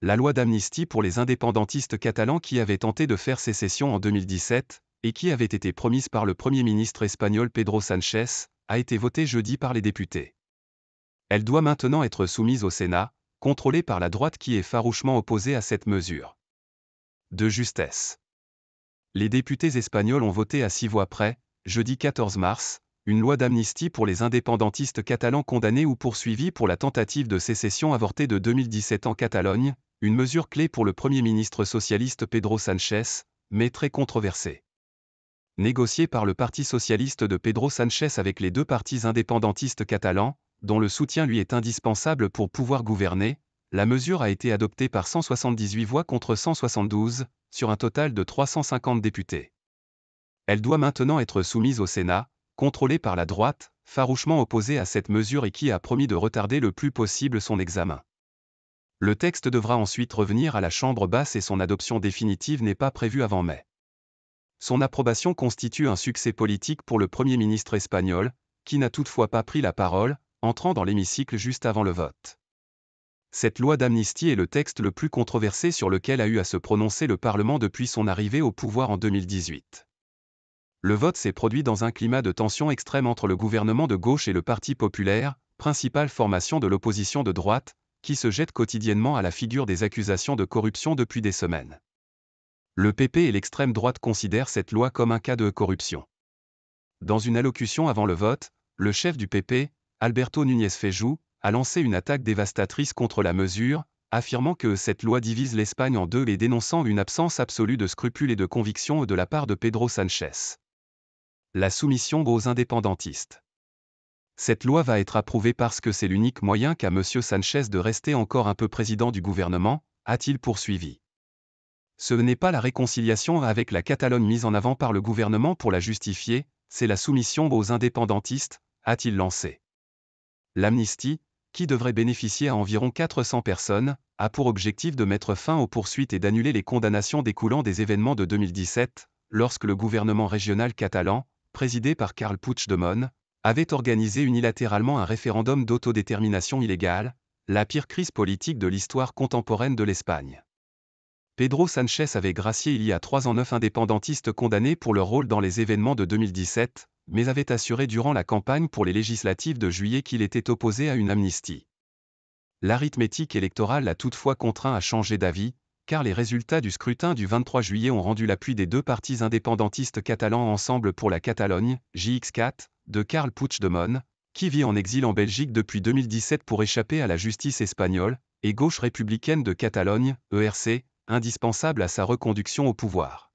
la loi d'amnistie pour les indépendantistes catalans qui avaient tenté de faire sécession en 2017, et qui avait été promise par le Premier ministre espagnol Pedro Sánchez, a été votée jeudi par les députés. Elle doit maintenant être soumise au Sénat, contrôlée par la droite qui est farouchement opposée à cette mesure. De justesse. Les députés espagnols ont voté à six voix près, jeudi 14 mars, une loi d'amnistie pour les indépendantistes catalans condamnés ou poursuivis pour la tentative de sécession avortée de 2017 en Catalogne, une mesure clé pour le Premier ministre socialiste Pedro Sanchez, mais très controversée. Négociée par le Parti socialiste de Pedro Sanchez avec les deux partis indépendantistes catalans, dont le soutien lui est indispensable pour pouvoir gouverner, la mesure a été adoptée par 178 voix contre 172, sur un total de 350 députés. Elle doit maintenant être soumise au Sénat, contrôlé par la droite, farouchement opposée à cette mesure et qui a promis de retarder le plus possible son examen. Le texte devra ensuite revenir à la Chambre basse et son adoption définitive n'est pas prévue avant mai. Son approbation constitue un succès politique pour le Premier ministre espagnol, qui n'a toutefois pas pris la parole, entrant dans l'hémicycle juste avant le vote. Cette loi d'amnistie est le texte le plus controversé sur lequel a eu à se prononcer le Parlement depuis son arrivée au pouvoir en 2018. Le vote s'est produit dans un climat de tension extrême entre le gouvernement de gauche et le Parti populaire, principale formation de l'opposition de droite, qui se jette quotidiennement à la figure des accusations de corruption depuis des semaines. Le PP et l'extrême droite considèrent cette loi comme un cas de corruption. Dans une allocution avant le vote, le chef du PP, Alberto Núñez Feijóo, a lancé une attaque dévastatrice contre la mesure, affirmant que cette loi divise l'Espagne en deux et dénonçant une absence absolue de scrupules et de convictions de la part de Pedro Sánchez. La soumission aux indépendantistes. Cette loi va être approuvée parce que c'est l'unique moyen qu'a M. Sanchez de rester encore un peu président du gouvernement, a-t-il poursuivi. Ce n'est pas la réconciliation avec la Catalogne mise en avant par le gouvernement pour la justifier, c'est la soumission aux indépendantistes, a-t-il lancé. L'amnistie, qui devrait bénéficier à environ 400 personnes, a pour objectif de mettre fin aux poursuites et d'annuler les condamnations découlant des événements de 2017, lorsque le gouvernement régional catalan, présidé par Carles Puigdemont, avait organisé unilatéralement un référendum d'autodétermination illégale, la pire crise politique de l'histoire contemporaine de l'Espagne. Pedro Sánchez avait gracié il y a trois ans neuf indépendantistes condamnés pour leur rôle dans les événements de 2017, mais avait assuré durant la campagne pour les législatives de juillet qu'il était opposé à une amnistie. L'arithmétique électorale l'a toutefois contraint à changer d'avis, car les résultats du scrutin du 23 juillet ont rendu l'appui des deux partis indépendantistes catalans ensemble pour la Catalogne, JX4, de Karl Puigdemont, qui vit en exil en Belgique depuis 2017 pour échapper à la justice espagnole, et gauche républicaine de Catalogne, ERC, indispensable à sa reconduction au pouvoir.